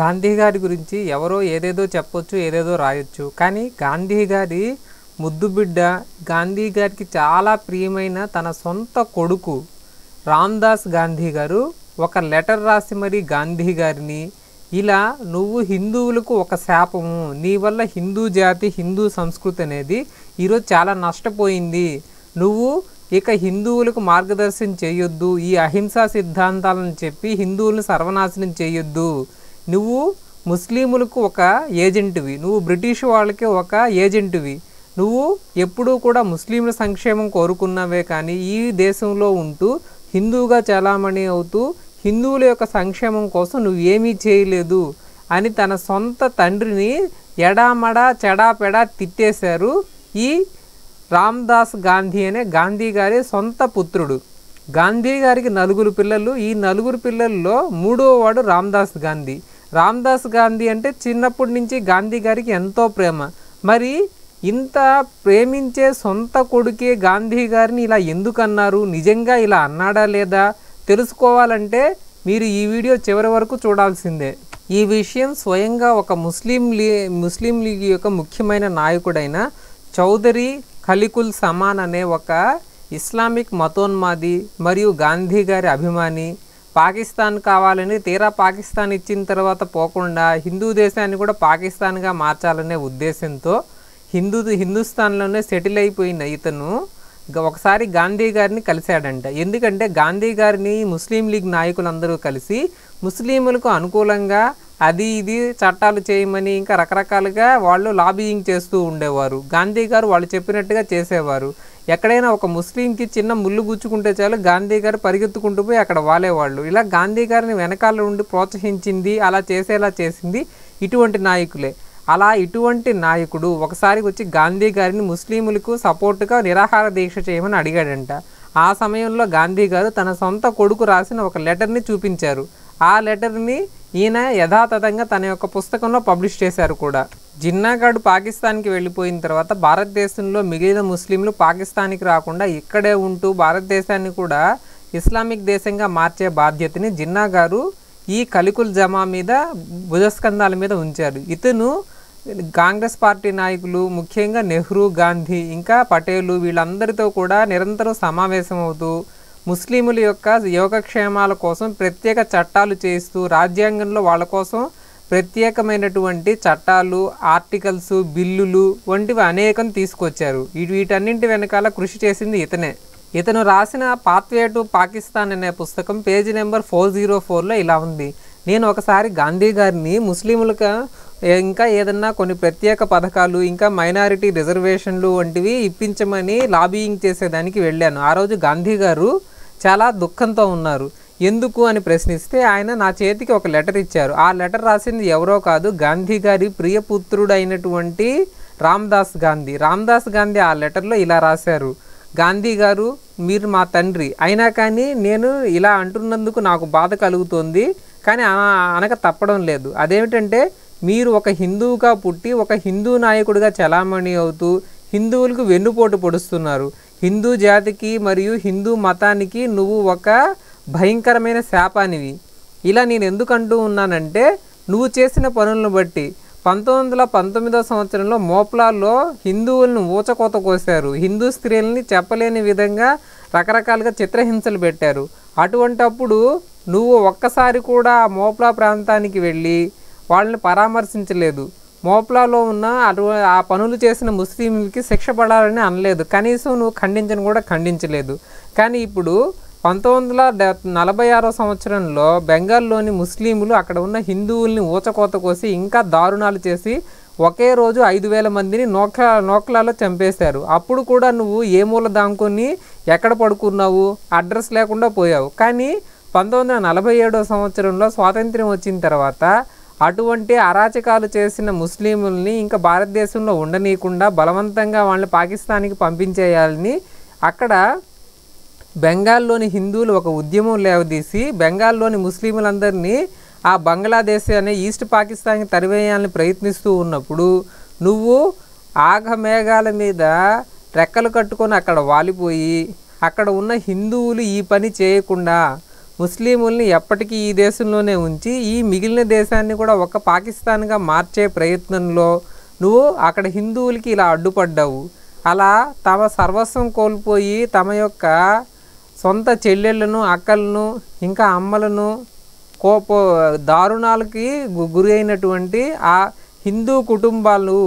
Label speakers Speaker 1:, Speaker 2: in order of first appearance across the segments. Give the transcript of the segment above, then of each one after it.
Speaker 1: గాంధీ గారి గురించి ఎవరో ఏదేదో చెప్పొచ్చు ఏదేదో రాయొచ్చు కానీ గాంధీ గారి ముద్దు బిడ్డ గాంధీ గారికి చాలా ప్రియమైన తన సొంత కొడుకు రామ్దాస్ గాంధీ గారు ఒక లెటర్ రాసి మరి గాంధీ గారిని ఇలా నువ్వు హిందువులకు ఒక శాపము నీ వల్ల హిందూ జాతి హిందూ సంస్కృతి అనేది ఈరోజు చాలా నష్టపోయింది నువ్వు ఇక హిందువులకు మార్గదర్శనం చేయొద్దు ఈ అహింసా సిద్ధాంతాలను చెప్పి హిందువులను సర్వనాశనం చేయొద్దు నువ్వు ముస్లిములకు ఒక ఏజెంట్వి నువ్వు బ్రిటిష్ వాళ్ళకి ఒక ఏజెంట్వి నువ్వు ఎప్పుడూ కూడా ముస్లింల సంక్షేమం కోరుకున్నావే కానీ ఈ దేశంలో ఉంటూ హిందువుగా చలామణి అవుతూ హిందువుల యొక్క సంక్షేమం కోసం నువ్వు ఏమీ చేయలేదు అని తన సొంత తండ్రిని ఎడామడా చెడాపెడా తిట్టేశారు ఈ రామ్దాస్ గాంధీ అనే గాంధీ గారి సొంత పుత్రుడు గాంధీ గారికి నలుగురు పిల్లలు ఈ నలుగురు పిల్లల్లో మూడో వాడు రామ్దాస్ గాంధీ రామ్దాస్ గాంధీ అంటే చిన్నప్పటి నుంచి గాంధీ గారికి ఎంతో ప్రేమ మరి ఇంత ప్రేమించే సొంత కొడుకే గాంధీ గారిని ఇలా ఎందుకన్నారు నిజంగా ఇలా అన్నాడా లేదా తెలుసుకోవాలంటే మీరు ఈ వీడియో చివరి వరకు చూడాల్సిందే ఈ విషయం స్వయంగా ఒక ముస్లిం లీ ముస్లిం లీగ్ యొక్క ముఖ్యమైన నాయకుడైన చౌదరి ఖలికుల్ సమాన్ అనే ఒక ఇస్లామిక్ మతోన్మాది మరియు గాంధీ గారి అభిమాని పాకిస్తాన్ కావాలని తీరా పాకిస్తాన్ ఇచ్చిన తర్వాత పోకుండా హిందూ దేశాన్ని కూడా పాకిస్తాన్గా మార్చాలనే ఉద్దేశంతో హిందూ హిందుస్థాన్లోనే సెటిల్ అయిపోయిన ఇతను ఒకసారి గాంధీ గారిని కలిశాడంట ఎందుకంటే గాంధీ గారిని ముస్లిం లీగ్ నాయకులందరూ కలిసి ముస్లింలకు అనుకూలంగా అది ఇది చట్టాలు చేయమని ఇంకా రకరకాలుగా వాళ్ళు లాబియింగ్ చేస్తూ ఉండేవారు గాంధీ గారు వాళ్ళు చెప్పినట్టుగా చేసేవారు ఎక్కడైనా ఒక ముస్లింకి చిన్న ముళ్ళు గుచ్చుకుంటే చాలు గాంధీ గారు పరిగెత్తుకుంటూ పోయి అక్కడ వాలేవాళ్ళు ఇలా గాంధీ గారిని వెనకాల నుండి ప్రోత్సహించింది అలా చేసేలా చేసింది ఇటువంటి నాయకులే అలా ఇటువంటి నాయకుడు ఒకసారి వచ్చి గాంధీ గారిని ముస్లింలకు సపోర్టుగా నిరాహార దీక్ష చేయమని అడిగాడంట ఆ సమయంలో గాంధీ గారు తన సొంత కొడుకు రాసిన ఒక లెటర్ని చూపించారు ఆ లెటర్ని ఈయన యథాతథంగా తన యొక్క పుస్తకంలో పబ్లిష్ చేశారు కూడా జిన్నాగాడు పాకిస్తాన్కి వెళ్ళిపోయిన తర్వాత భారతదేశంలో మిగిలిన ముస్లింలు పాకిస్తాన్కి రాకుండా ఇక్కడే ఉంటూ భారతదేశాన్ని కూడా ఇస్లామిక్ దేశంగా మార్చే బాధ్యతని జిన్నా గారు ఈ కలికుల్ జమా మీద భుజస్కంధాల మీద ఉంచారు ఇతను కాంగ్రెస్ పార్టీ నాయకులు ముఖ్యంగా నెహ్రూ గాంధీ ఇంకా పటేలు వీళ్ళందరితో కూడా నిరంతరం సమావేశమవుతూ ముస్లిముల యొక్క యోగక్షేమాల కోసం ప్రత్యేక చట్టాలు చేస్తూ రాజ్యాంగంలో వాళ్ళ కోసం ప్రత్యేకమైనటువంటి చట్టాలు ఆర్టికల్స్ బిల్లులు వంటివి అనేకం తీసుకొచ్చారు వీటన్నింటి వెనకాల కృషి చేసింది ఇతనే ఇతను రాసిన పాత్వే టు పాకిస్తాన్ అనే పుస్తకం పేజీ నెంబర్ ఫోర్ జీరో ఫోర్లో ఇలా ఉంది నేను ఒకసారి గాంధీ గారిని ముస్లింలకు ఇంకా ఏదన్నా కొన్ని ప్రత్యేక పథకాలు ఇంకా మైనారిటీ రిజర్వేషన్లు వంటివి ఇప్పించమని లాబీయింగ్ చేసేదానికి వెళ్ళాను ఆ రోజు గాంధీ గారు చాలా దుఃఖంతో ఉన్నారు ఎందుకు అని ప్రశ్నిస్తే ఆయన నా చేతికి ఒక లెటర్ ఇచ్చారు ఆ లెటర్ రాసింది ఎవరో కాదు గాంధీ గారి ప్రియపుత్రుడైనటువంటి రామ్దాస్ గాంధీ రామ్దాస్ గాంధీ ఆ లెటర్లో ఇలా రాశారు గాంధీ గారు మీరు మా తండ్రి అయినా కానీ నేను ఇలా అంటున్నందుకు నాకు బాధ కలుగుతుంది కానీ అనక తప్పడం లేదు అదేమిటంటే మీరు ఒక హిందువుగా పుట్టి ఒక హిందూ నాయకుడిగా చలామణి అవుతూ హిందువులకు వెన్నుపోటు పొడుస్తున్నారు హిందూ జాతికి మరియు హిందూ మతానికి నువ్వు ఒక భయంకరమైన శాపానివి ఇలా నేను ఎందుకంటూ ఉన్నానంటే నువ్వు చేసిన పనులను బట్టి పంతొమ్మిది వందల పంతొమ్మిదో సంవత్సరంలో మోప్లాల్లో హిందువులను ఊచకోత కోశారు హిందూ స్త్రీలని చెప్పలేని విధంగా రకరకాలుగా చిత్రహింసలు పెట్టారు అటువంటప్పుడు నువ్వు ఒక్కసారి కూడా మోప్లా ప్రాంతానికి వెళ్ళి వాళ్ళని పరామర్శించలేదు మోప్లాలో ఉన్న అటు ఆ పనులు చేసిన ముస్లింలకి శిక్ష పడాలని అనలేదు కనీసం నువ్వు ఖండించను కూడా ఖండించలేదు కానీ ఇప్పుడు పంతొమ్మిది వందల నలభై ఆరో సంవత్సరంలో బెంగాల్లోని ముస్లింలు అక్కడ ఉన్న హిందువుల్ని ఊచకోత కోసి ఇంకా దారుణాలు చేసి ఒకే రోజు ఐదు వేల మందిని నోక నోకలాలో చంపేశారు అప్పుడు కూడా నువ్వు ఏ మూల దాముకొని ఎక్కడ పడుకున్నావు అడ్రస్ లేకుండా పోయావు కానీ పంతొమ్మిది వందల నలభై ఏడో సంవత్సరంలో స్వాతంత్ర్యం వచ్చిన తర్వాత అటువంటి అరాచకాలు చేసిన ముస్లింలని ఇంకా భారతదేశంలో ఉండనీయకుండా బలవంతంగా వాళ్ళని పాకిస్తాన్కి పంపించేయాలని అక్కడ బెంగాల్లోని హిందువులు ఒక ఉద్యమం లేవదీసి బెంగాల్లోని ముస్లింలందరినీ ఆ బంగ్లాదేశ్ అనే ఈస్ట్ పాకిస్తాన్కి తరివేయాలని ప్రయత్నిస్తూ ఉన్నప్పుడు నువ్వు ఆగమేఘాల మీద రెక్కలు కట్టుకొని అక్కడ వాలిపోయి అక్కడ ఉన్న హిందువులు ఈ పని చేయకుండా ముస్లిముల్ని ఎప్పటికీ ఈ దేశంలోనే ఉంచి ఈ మిగిలిన దేశాన్ని కూడా ఒక పాకిస్తాన్గా మార్చే ప్రయత్నంలో నువ్వు అక్కడ హిందువులకి ఇలా అడ్డుపడ్డావు అలా తమ సర్వస్వం కోల్పోయి తమ యొక్క సొంత చెల్లెళ్ళను అక్కలను ఇంకా అమ్మలను కోప దారుణాలకి గురి అయినటువంటి ఆ హిందూ కుటుంబాలు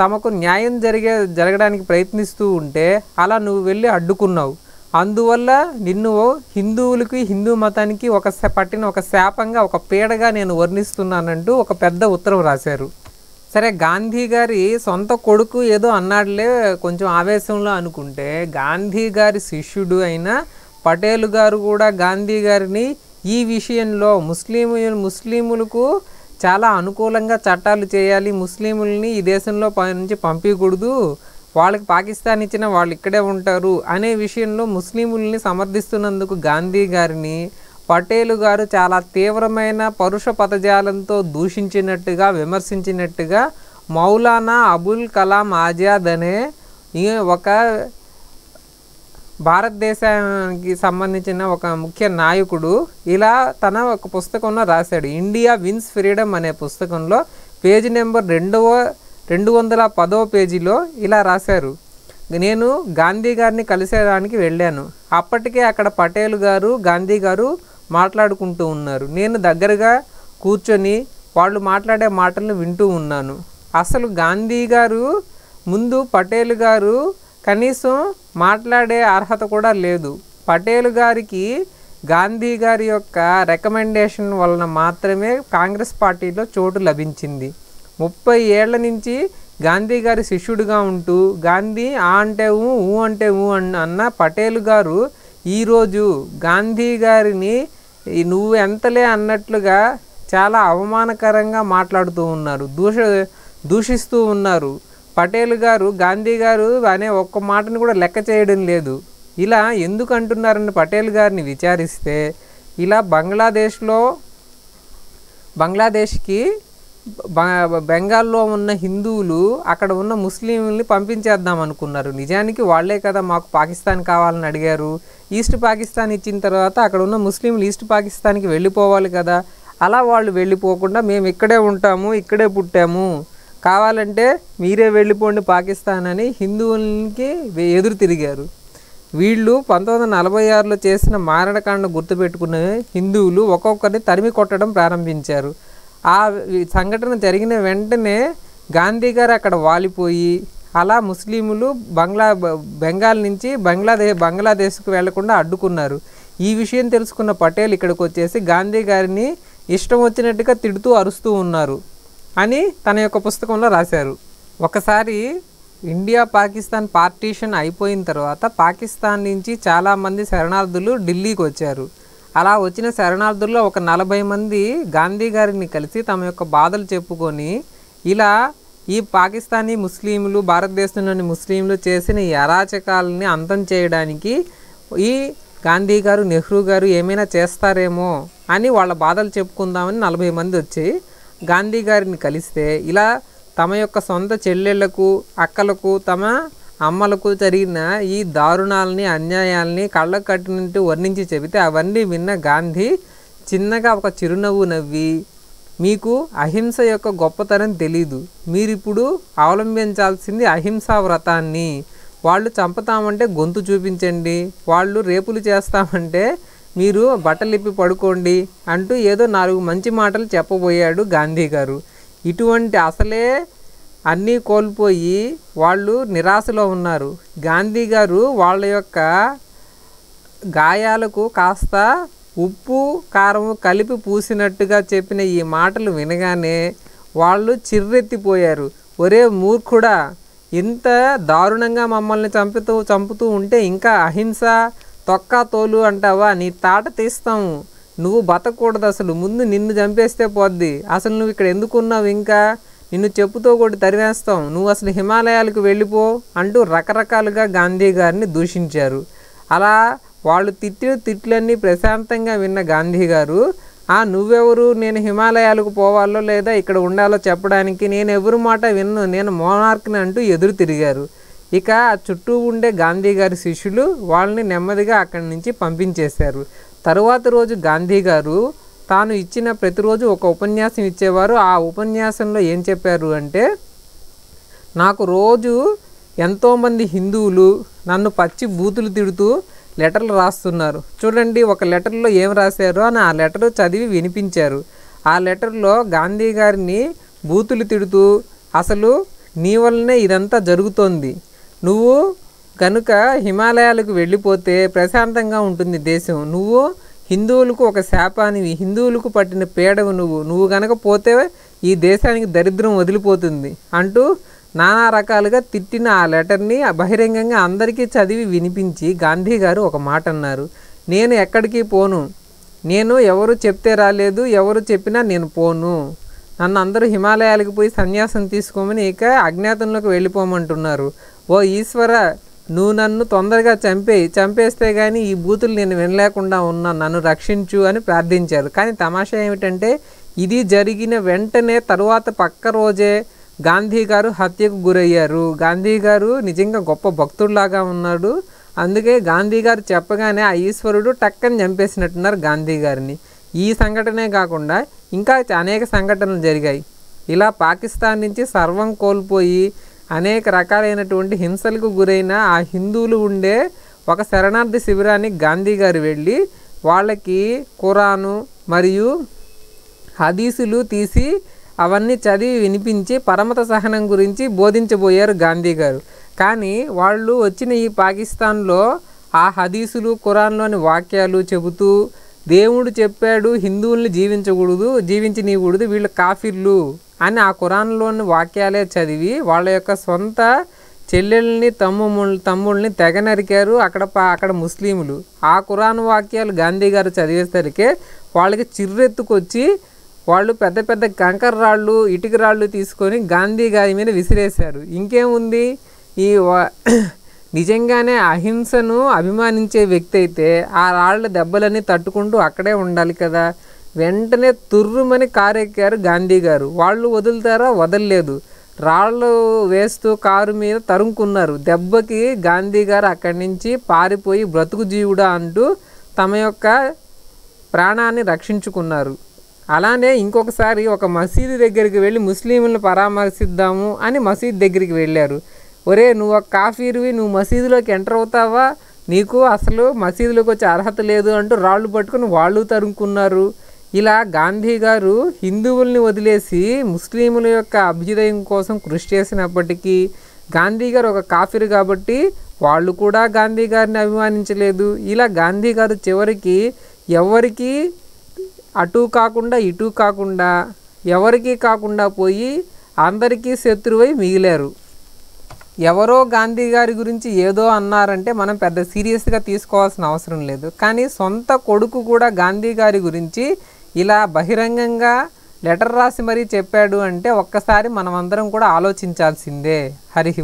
Speaker 1: తమకు న్యాయం జరిగే జరగడానికి ప్రయత్నిస్తూ ఉంటే అలా నువ్వు వెళ్ళి అడ్డుకున్నావు అందువల్ల నిన్ను హిందువులకి హిందూ మతానికి ఒక పట్టిన ఒక శాపంగా ఒక పీడగా నేను వర్ణిస్తున్నానంటూ ఒక పెద్ద ఉత్తరం రాశారు సరే గాంధీ గారి సొంత కొడుకు ఏదో అన్నాడులే కొంచెం ఆవేశంలో అనుకుంటే గాంధీ గారి శిష్యుడు అయిన పటేల్ గారు కూడా గాంధీ గారిని ఈ విషయంలో ముస్లిము ముస్లిములకు చాలా అనుకూలంగా చట్టాలు చేయాలి ముస్లిముల్ని ఈ దేశంలో నుంచి పంపించకూడదు వాళ్ళకి పాకిస్తాన్ ఇచ్చిన వాళ్ళు ఇక్కడే ఉంటారు అనే విషయంలో ముస్లిముల్ని సమర్థిస్తున్నందుకు గాంధీ గారిని పటేలు గారు చాలా తీవ్రమైన పరుష పదజాలంతో దూషించినట్టుగా విమర్శించినట్టుగా మౌలానా అబుల్ కలాం ఆజాద్ అనే ఒక భారతదేశానికి సంబంధించిన ఒక ముఖ్య నాయకుడు ఇలా తన ఒక పుస్తకంలో రాశాడు ఇండియా విన్స్ ఫ్రీడమ్ అనే పుస్తకంలో పేజీ నెంబర్ రెండవ రెండు వందల పదవ పేజీలో ఇలా రాశారు నేను గాంధీ గారిని కలిసేదానికి వెళ్ళాను అప్పటికే అక్కడ పటేల్ గారు గాంధీ గారు మాట్లాడుకుంటూ ఉన్నారు నేను దగ్గరగా కూర్చొని వాళ్ళు మాట్లాడే మాటలను వింటూ ఉన్నాను అసలు గాంధీ గారు ముందు పటేల్ గారు కనీసం మాట్లాడే అర్హత కూడా లేదు పటేల్ గారికి గాంధీ గారి యొక్క రికమెండేషన్ వలన మాత్రమే కాంగ్రెస్ పార్టీలో చోటు లభించింది ముప్పై ఏళ్ల నుంచి గాంధీ గారి శిష్యుడిగా ఉంటూ గాంధీ ఆ అంటే ఊ ఊ అంటే ఊ అన్న పటేల్ గారు ఈరోజు గాంధీ గారిని నువ్వు ఎంతలే అన్నట్లుగా చాలా అవమానకరంగా మాట్లాడుతూ ఉన్నారు దూష దూషిస్తూ ఉన్నారు పటేల్ గారు గాంధీ గారు అనే ఒక్క మాటను కూడా లెక్క చేయడం లేదు ఇలా ఎందుకు అంటున్నారని పటేల్ గారిని విచారిస్తే ఇలా బంగ్లాదేశ్లో బంగ్లాదేశ్కి బెంగాల్లో ఉన్న హిందువులు అక్కడ ఉన్న ముస్లింలని పంపించేద్దాం అనుకున్నారు నిజానికి వాళ్లే కదా మాకు పాకిస్తాన్ కావాలని అడిగారు ఈస్ట్ పాకిస్తాన్ ఇచ్చిన తర్వాత అక్కడ ఉన్న ముస్లింలు ఈస్ట్ పాకిస్తాన్కి వెళ్ళిపోవాలి కదా అలా వాళ్ళు వెళ్ళిపోకుండా మేము ఇక్కడే ఉంటాము ఇక్కడే పుట్టాము కావాలంటే మీరే వెళ్ళిపోండి పాకిస్తాన్ అని హిందువులకి ఎదురు తిరిగారు వీళ్ళు పంతొమ్మిది వందల నలభై ఆరులో చేసిన మారణకాండ గుర్తుపెట్టుకునే హిందువులు ఒక్కొక్కరిని తరిమి కొట్టడం ప్రారంభించారు ఆ సంఘటన జరిగిన వెంటనే గాంధీ గారు అక్కడ వాలిపోయి అలా ముస్లింలు బంగ్లా బెంగాల్ నుంచి బంగ్లాదేశ్ బంగ్లాదేశ్కు వెళ్లకుండా అడ్డుకున్నారు ఈ విషయం తెలుసుకున్న పటేల్ ఇక్కడికి వచ్చేసి గాంధీ గారిని ఇష్టం వచ్చినట్టుగా తిడుతూ అరుస్తూ ఉన్నారు అని తన యొక్క పుస్తకంలో రాశారు ఒకసారి ఇండియా పాకిస్తాన్ పార్టీషన్ అయిపోయిన తర్వాత పాకిస్తాన్ నుంచి చాలామంది శరణార్థులు ఢిల్లీకి వచ్చారు అలా వచ్చిన శరణార్థుల్లో ఒక నలభై మంది గాంధీ గారిని కలిసి తమ యొక్క బాధలు చెప్పుకొని ఇలా ఈ పాకిస్తానీ ముస్లింలు భారతదేశంలోని ముస్లింలు చేసిన ఈ అరాచకాలని అంతం చేయడానికి ఈ గాంధీ గారు నెహ్రూ గారు ఏమైనా చేస్తారేమో అని వాళ్ళ బాధలు చెప్పుకుందామని నలభై మంది వచ్చి గాంధీ గారిని కలిస్తే ఇలా తమ యొక్క సొంత చెల్లెళ్లకు అక్కలకు తమ అమ్మలకు జరిగిన ఈ దారుణాలని అన్యాయాల్ని కళ్ళకు కట్టినట్టు వర్ణించి చెబితే అవన్నీ విన్న గాంధీ చిన్నగా ఒక చిరునవ్వు నవ్వి మీకు అహింస యొక్క గొప్పతనం తెలీదు మీరిప్పుడు అవలంబించాల్సింది అహింసా వ్రతాన్ని వాళ్ళు చంపుతామంటే గొంతు చూపించండి వాళ్ళు రేపులు చేస్తామంటే మీరు బట్టలిప్పి పడుకోండి అంటూ ఏదో నాలుగు మంచి మాటలు చెప్పబోయాడు గాంధీ గారు ఇటువంటి అసలే అన్నీ కోల్పోయి వాళ్ళు నిరాశలో ఉన్నారు గాంధీ గారు వాళ్ళ యొక్క గాయాలకు కాస్త ఉప్పు కారం కలిపి పూసినట్టుగా చెప్పిన ఈ మాటలు వినగానే వాళ్ళు చిర్రెత్తిపోయారు ఒరే మూర్ఖుడా ఇంత దారుణంగా మమ్మల్ని చంపుతూ చంపుతూ ఉంటే ఇంకా అహింస తొక్క తోలు అంటావా నీ తాట తీస్తాము నువ్వు బతకూడదు అసలు ముందు నిన్ను చంపేస్తే పోద్ది అసలు నువ్వు ఇక్కడ ఎందుకున్నావు ఇంకా నిన్ను చెప్పుతో కొట్టి తరివేస్తాం నువ్వు అసలు హిమాలయాలకు వెళ్ళిపో అంటూ రకరకాలుగా గాంధీ గారిని దూషించారు అలా వాళ్ళు తిట్టిన తిట్లన్నీ ప్రశాంతంగా విన్న గాంధీ గారు ఆ నువ్వెవరు నేను హిమాలయాలకు పోవాలో లేదా ఇక్కడ ఉండాలో చెప్పడానికి నేను ఎవరి మాట విన్ను నేను మోనార్క్ని అంటూ ఎదురు తిరిగారు ఇక చుట్టూ ఉండే గాంధీ గారి శిష్యులు వాళ్ళని నెమ్మదిగా అక్కడి నుంచి పంపించేశారు తరువాత రోజు గాంధీ గారు తాను ఇచ్చిన ప్రతిరోజు ఒక ఉపన్యాసం ఇచ్చేవారు ఆ ఉపన్యాసంలో ఏం చెప్పారు అంటే నాకు రోజు ఎంతోమంది హిందువులు నన్ను పచ్చి బూతులు తిడుతూ లెటర్లు రాస్తున్నారు చూడండి ఒక లెటర్లో ఏం రాశారు అని ఆ లెటర్ చదివి వినిపించారు ఆ లెటర్లో గాంధీ గారిని బూతులు తిడుతూ అసలు నీ వల్లనే ఇదంతా జరుగుతోంది నువ్వు కనుక హిమాలయాలకు వెళ్ళిపోతే ప్రశాంతంగా ఉంటుంది దేశం నువ్వు హిందువులకు ఒక శాపానివి హిందువులకు పట్టిన పీడవు నువ్వు నువ్వు కనుక పోతే ఈ దేశానికి దరిద్రం వదిలిపోతుంది అంటూ నానా రకాలుగా తిట్టిన ఆ లెటర్ని బహిరంగంగా అందరికీ చదివి వినిపించి గాంధీ గారు ఒక మాట అన్నారు నేను ఎక్కడికి పోను నేను ఎవరు చెప్తే రాలేదు ఎవరు చెప్పినా నేను పోను నన్ను అందరూ హిమాలయాలకు పోయి సన్యాసం తీసుకోమని ఇక అజ్ఞాతంలోకి వెళ్ళిపోమంటున్నారు ఓ ఈశ్వర నువ్వు నన్ను తొందరగా చంపేయి చంపేస్తే కానీ ఈ బూతులు నేను వినలేకుండా ఉన్నాను నన్ను రక్షించు అని ప్రార్థించారు కానీ తమాషా ఏమిటంటే ఇది జరిగిన వెంటనే తరువాత పక్క రోజే గాంధీ గారు హత్యకు గురయ్యారు గాంధీ గారు నిజంగా గొప్ప భక్తుడిలాగా ఉన్నాడు అందుకే గాంధీ గారు చెప్పగానే ఆ ఈశ్వరుడు టక్కని చంపేసినట్టున్నారు గాంధీ గారిని ఈ సంఘటనే కాకుండా ఇంకా అనేక సంఘటనలు జరిగాయి ఇలా పాకిస్తాన్ నుంచి సర్వం కోల్పోయి అనేక రకాలైనటువంటి హింసలకు గురైన ఆ హిందువులు ఉండే ఒక శరణార్థి శిబిరాన్ని గాంధీ గారు వెళ్ళి వాళ్ళకి ఖురాను మరియు హదీసులు తీసి అవన్నీ చదివి వినిపించి పరమత సహనం గురించి బోధించబోయారు గాంధీ గారు కానీ వాళ్ళు వచ్చిన ఈ పాకిస్తాన్లో ఆ హదీసులు ఖురాన్లోని వాక్యాలు చెబుతూ దేవుడు చెప్పాడు హిందువుల్ని జీవించకూడదు జీవించి నీకూడదు వీళ్ళు కాఫీర్లు అని ఆ కురాన్లోని వాక్యాలే చదివి వాళ్ళ యొక్క సొంత చెల్లెల్ని తమ్ము తమ్ముళ్ళని తెగ నరికారు అక్కడ అక్కడ ముస్లింలు ఆ కురాన్ వాక్యాలు గాంధీ గారు చదివేసరికి వాళ్ళకి చిర్రెత్తుకొచ్చి వాళ్ళు పెద్ద పెద్ద కంకర రాళ్ళు ఇటుక రాళ్ళు తీసుకొని గాంధీ గారి మీద విసిరేశారు ఇంకేముంది ఈ నిజంగానే అహింసను అభిమానించే వ్యక్తి అయితే ఆ రాళ్ళ దెబ్బలన్నీ తట్టుకుంటూ అక్కడే ఉండాలి కదా వెంటనే తుర్రుమని కారెక్కారు గాంధీ గారు వాళ్ళు వదులుతారా వదలలేదు రాళ్ళు వేస్తూ కారు మీద తరుముకున్నారు దెబ్బకి గాంధీ గారు అక్కడి నుంచి పారిపోయి బ్రతుకు జీవుడా అంటూ తమ యొక్క ప్రాణాన్ని రక్షించుకున్నారు అలానే ఇంకొకసారి ఒక మసీదు దగ్గరికి వెళ్ళి ముస్లింలను పరామర్శిద్దాము అని మసీదు దగ్గరికి వెళ్ళారు ఒరే నువ్వు ఒక కాఫీరువి నువ్వు మసీదులోకి ఎంటర్ అవుతావా నీకు అసలు మసీదులోకి వచ్చే అర్హత లేదు అంటూ రాళ్ళు పట్టుకుని వాళ్ళు తరుముకున్నారు ఇలా గాంధీ గారు హిందువుల్ని వదిలేసి ముస్లింల యొక్క అభ్యుదయం కోసం కృషి చేసినప్పటికీ గాంధీ గారు ఒక కాఫీరు కాబట్టి వాళ్ళు కూడా గాంధీ గారిని అభిమానించలేదు ఇలా గాంధీ గారు చివరికి ఎవరికి అటు కాకుండా ఇటు కాకుండా ఎవరికీ కాకుండా పోయి అందరికీ శత్రువై మిగిలారు ఎవరో గాంధీ గారి గురించి ఏదో అన్నారంటే మనం పెద్ద సీరియస్గా తీసుకోవాల్సిన అవసరం లేదు కానీ సొంత కొడుకు కూడా గాంధీ గారి గురించి ఇలా బహిరంగంగా లెటర్ రాసి మరీ చెప్పాడు అంటే ఒక్కసారి మనమందరం కూడా ఆలోచించాల్సిందే హరి